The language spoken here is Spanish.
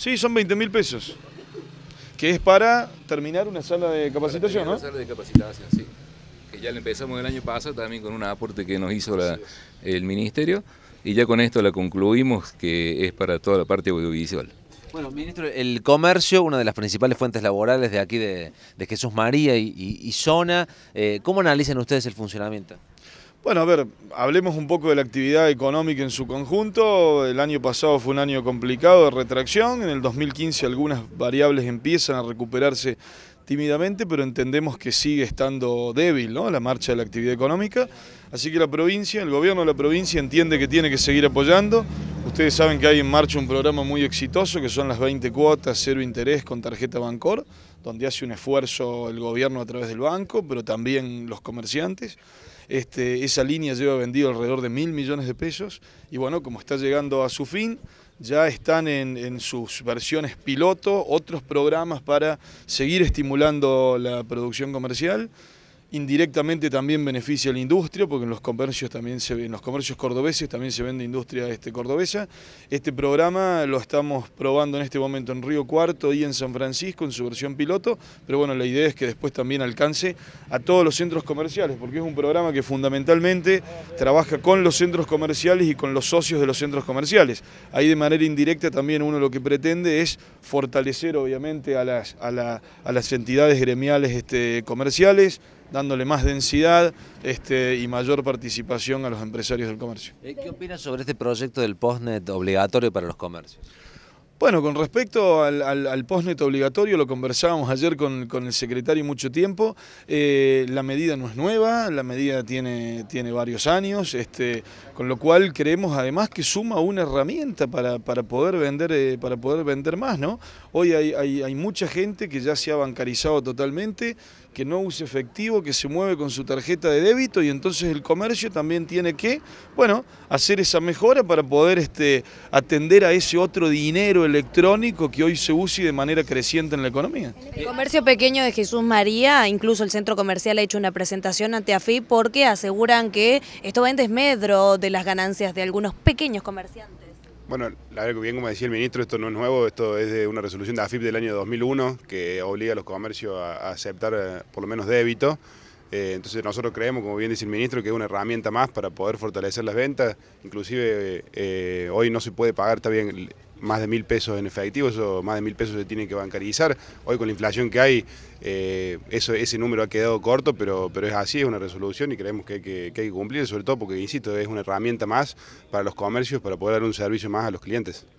Sí, son 20 mil pesos. Que es para terminar una sala de capacitación, ¿no? Una sala de capacitación, sí. Que ya la empezamos el año pasado también con un aporte que nos hizo el ministerio. Y ya con esto la concluimos que es para toda la parte audiovisual. Bueno, ministro, el comercio, una de las principales fuentes laborales de aquí de, de Jesús María y, zona, eh, ¿cómo analizan ustedes el funcionamiento? Bueno, a ver, hablemos un poco de la actividad económica en su conjunto. El año pasado fue un año complicado de retracción. En el 2015 algunas variables empiezan a recuperarse tímidamente, pero entendemos que sigue estando débil ¿no? la marcha de la actividad económica. Así que la provincia, el gobierno de la provincia entiende que tiene que seguir apoyando. Ustedes saben que hay en marcha un programa muy exitoso, que son las 20 cuotas, cero interés con tarjeta Bancor, donde hace un esfuerzo el gobierno a través del banco, pero también los comerciantes. Este, esa línea lleva vendido alrededor de mil millones de pesos y bueno, como está llegando a su fin, ya están en, sus versiones piloto otros programas para seguir estimulando la producción comercial indirectamente también beneficia a la industria, porque en los comercios también se los comercios cordobeses también se vende industria este cordobesa. Este programa lo estamos probando en este momento en Río Cuarto y en San Francisco en su versión piloto, pero bueno, la idea es que después también alcance a todos los centros comerciales, porque es un programa que fundamentalmente trabaja con los centros comerciales y con los socios de los centros comerciales. Ahí de manera indirecta también uno lo que pretende es fortalecer obviamente a las, a las entidades gremiales este, comerciales, dándole más densidad este, y mayor participación a los empresarios del comercio. Eh, ¿Qué opinas sobre este proyecto del postnet obligatorio para los comercios? Bueno, con respecto al, al, postnet obligatorio, lo conversábamos ayer con, el secretario mucho tiempo, eh, la medida no es nueva, la medida tiene, tiene varios años, este, con lo cual creemos además que suma una herramienta para, poder, vender, eh, para poder vender más. ¿no? Hoy hay, hay mucha gente que ya se ha bancarizado totalmente que no use efectivo, que se mueve con su tarjeta de débito y entonces el comercio también tiene que, bueno, hacer esa mejora para poder este, atender a ese otro dinero electrónico que hoy se usa de manera creciente en la economía. El comercio pequeño de Jesús María, incluso el centro comercial ha hecho una presentación ante AFI porque aseguran que esto va en desmedro de las ganancias de algunos pequeños comerciantes. Bueno, que la bien como decía el ministro, esto no es nuevo, esto es de una resolución de AFIP del año 2001 que obliga a los comercios a aceptar eh, por lo menos débito. Eh, entonces nosotros creemos, como bien dice el ministro, que es una herramienta más para poder fortalecer las ventas. Inclusive eh, hoy no se puede pagar, también más de mil pesos en efectivo, eso, más de mil pesos se tiene que bancarizar. Hoy con la inflación que hay, eh, ese número ha quedado corto, pero, es así, es una resolución y creemos que hay que, que hay que cumplir, sobre todo porque, insisto, es una herramienta más para los comercios para poder dar un servicio más a los clientes.